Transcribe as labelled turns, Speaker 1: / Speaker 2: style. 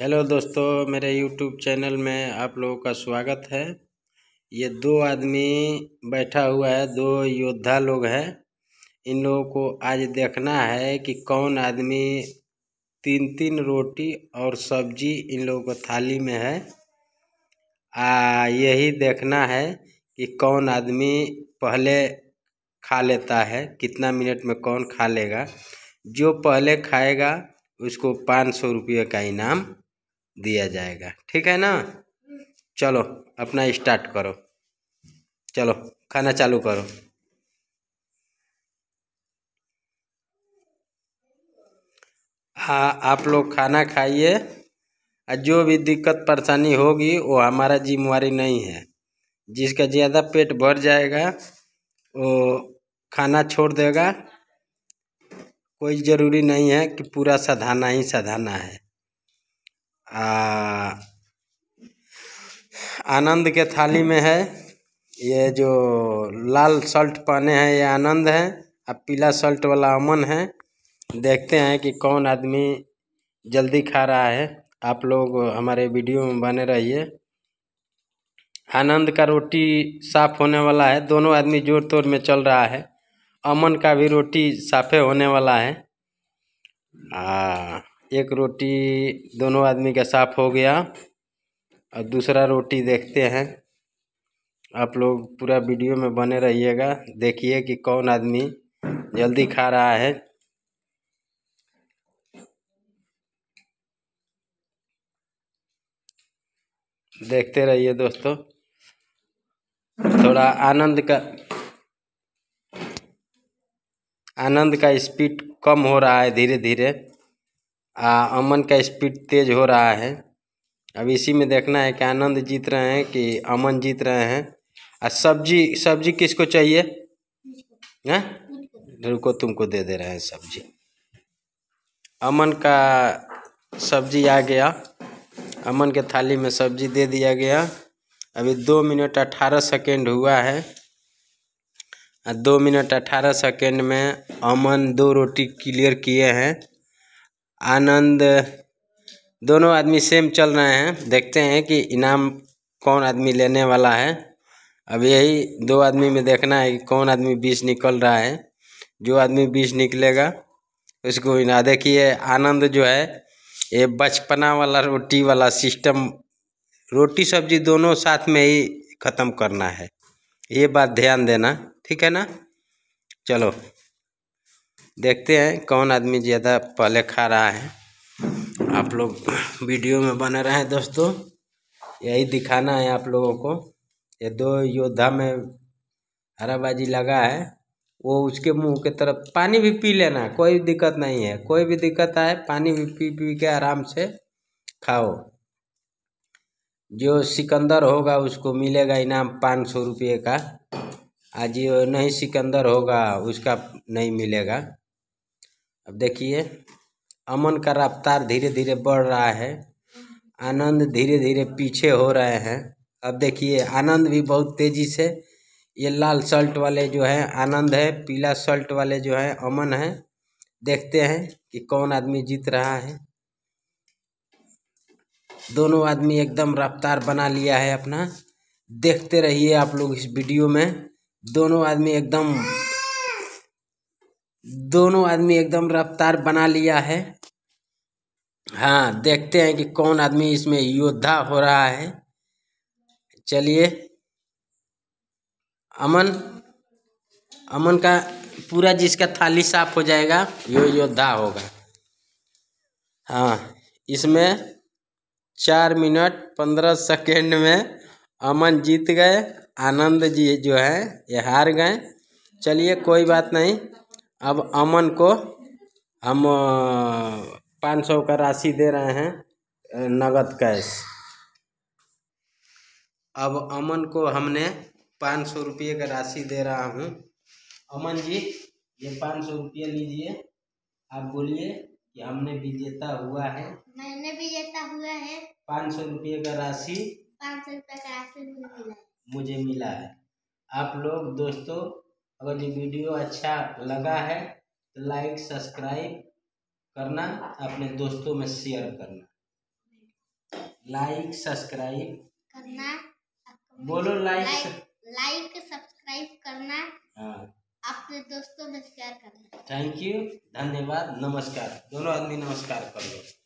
Speaker 1: Hello दोस्तों मेरे YouTube channel में आप लोगों का स्वागत है ये दो आदमी बैठा हुआ है दो योद्धा लोग हैं इन लोगों को आज देखना है कि कौन आदमी तीन तीन रोटी और सब्जी इन लोगों को थाली में है आ यही देखना है कि कौन आदमी पहले खा लेता है कितना मिनट में कौन खा लेगा जो पहले खाएगा उसको पाँच सौ रुपये का इनाम दिया जाएगा ठीक है ना चलो अपना स्टार्ट करो चलो खाना चालू करो हाँ आप लोग खाना खाइए और जो भी दिक्कत परेशानी होगी वो हमारा जिम्मेवारी नहीं है जिसका ज़्यादा पेट भर जाएगा वो खाना छोड़ देगा कोई ज़रूरी नहीं है कि पूरा सधाना ही सधाना है आ आनंद के थाली में है ये जो लाल शर्ट पहने हैं ये आनंद है अब पीला शर्ट वाला अमन है देखते हैं कि कौन आदमी जल्दी खा रहा है आप लोग हमारे वीडियो में बने रहिए आनंद का रोटी साफ होने वाला है दोनों आदमी जोर तोड़ में चल रहा है अमन का भी रोटी साफे होने वाला है आ एक रोटी दोनों आदमी का साफ़ हो गया और दूसरा रोटी देखते हैं आप लोग पूरा वीडियो में बने रहिएगा देखिए कि कौन आदमी जल्दी खा रहा है देखते रहिए दोस्तों थोड़ा आनंद का आनंद का स्पीड कम हो रहा है धीरे धीरे आ, अमन का स्पीड तेज हो रहा है अब इसी में देखना है कि आनंद जीत रहे हैं कि अमन जीत रहे हैं आ सब्जी सब्जी किसको चाहिए हैं रुको तुमको दे दे रहे हैं सब्जी अमन का सब्जी आ गया अमन के थाली में सब्जी दे दिया गया अभी दो मिनट अठारह सेकेंड हुआ है दो मिनट अठारह सेकेंड में अमन दो रोटी क्लियर किए हैं आनंद दोनों आदमी सेम चल रहे हैं देखते हैं कि इनाम कौन आदमी लेने वाला है अब यही दो आदमी में देखना है कि कौन आदमी बीस निकल रहा है जो आदमी बीस निकलेगा उसको इना देखिए आनंद जो है ये बचपना वाला रोटी वाला सिस्टम रोटी सब्जी दोनों साथ में ही ख़त्म करना है ये बात ध्यान देना ठीक है ना चलो देखते हैं कौन आदमी ज़्यादा पहले खा रहा है आप लोग वीडियो में बने रहें दोस्तों यही दिखाना है आप लोगों को ये दो योद्धा में हराबाजी लगा है वो उसके मुंह के तरफ पानी भी पी लेना कोई दिक्कत नहीं है कोई भी दिक्कत आए पानी भी पी पी के आराम से खाओ जो सिकंदर होगा उसको मिलेगा इनाम पाँच सौ रुपये का आज जो नहीं सिकंदर होगा उसका नहीं मिलेगा अब देखिए अमन का रफ्तार धीरे धीरे बढ़ रहा है आनंद धीरे धीरे पीछे हो रहे हैं अब देखिए आनंद भी बहुत तेज़ी से ये लाल शर्ट वाले जो है आनंद है पीला शर्ट वाले जो है अमन है देखते हैं कि कौन आदमी जीत रहा है दोनों आदमी एकदम रफ्तार बना लिया है अपना देखते रहिए आप लोग इस वीडियो में दोनों आदमी एकदम दोनों आदमी एकदम रफ्तार बना लिया है हाँ देखते हैं कि कौन आदमी इसमें योद्धा हो रहा है चलिए अमन अमन का पूरा जिसका थाली साफ हो जाएगा यो योद्धा होगा हाँ इसमें चार मिनट पंद्रह सेकेंड में अमन जीत गए आनंद जी जो है ये हार गए चलिए कोई बात नहीं अब अमन को हम पाँच सौ का राशि दे रहे हैं नगद कैश अब अमन को हमने पाँच सौ रुपये का राशि दे रहा हूँ अमन जी ये पाँच सौ रुपये लीजिए आप बोलिए कि हमने विजेता हुआ है मैंने विजेता हुआ है पाँच सौ रुपये का राशि पाँच सौ रुपये का राशि मुझे मिला है आप लोग दोस्तों अगर ये वीडियो अच्छा लगा है तो लाइक सब्सक्राइब करना अपने दोस्तों में शेयर करना लाइक सब्सक्राइब करना बोलो लाइक लाइक सब्सक्राइब करना हाँ। अपने दोस्तों में शेयर करना थैंक यू धन्यवाद नमस्कार दोनों आदमी नमस्कार कर लो